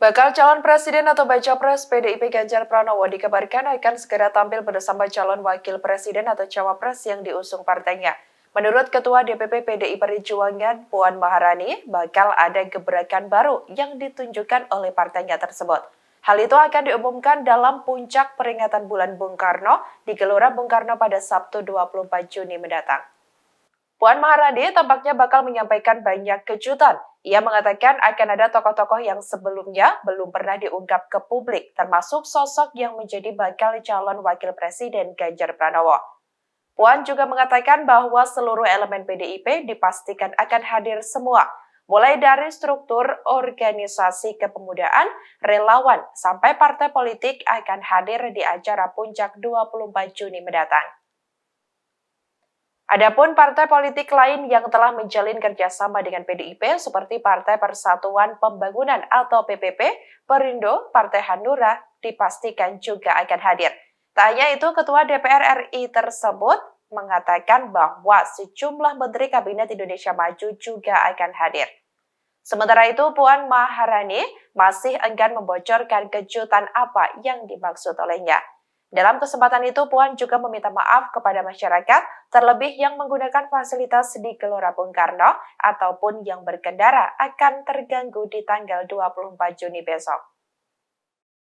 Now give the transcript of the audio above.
Bakal calon presiden atau baca pres PDIP Ganjar Pranowo dikabarkan akan segera tampil bersama calon wakil presiden atau cawapres yang diusung partainya. Menurut Ketua DPP PDI Perjuangan Puan Maharani, bakal ada gebrakan baru yang ditunjukkan oleh partainya tersebut. Hal itu akan diumumkan dalam puncak peringatan bulan Bung Karno di Gelora Bung Karno pada Sabtu 24 Juni mendatang. Puan Maharani tampaknya bakal menyampaikan banyak kejutan. Ia mengatakan akan ada tokoh-tokoh yang sebelumnya belum pernah diungkap ke publik, termasuk sosok yang menjadi bakal calon wakil presiden Ganjar Pranowo. Puan juga mengatakan bahwa seluruh elemen PDIP dipastikan akan hadir semua, mulai dari struktur organisasi kepemudaan, relawan, sampai partai politik akan hadir di acara puncak 24 Juni mendatang. Adapun partai politik lain yang telah menjalin kerjasama dengan PDIP seperti Partai Persatuan Pembangunan atau PPP, Perindo, Partai Hanura dipastikan juga akan hadir. Tak hanya itu, Ketua DPR RI tersebut mengatakan bahwa sejumlah Menteri Kabinet Indonesia Maju juga akan hadir. Sementara itu, Puan Maharani masih enggan membocorkan kejutan apa yang dimaksud olehnya. Dalam kesempatan itu, Puan juga meminta maaf kepada masyarakat, terlebih yang menggunakan fasilitas di Gelora Bung Karno ataupun yang berkendara akan terganggu di tanggal 24 Juni besok.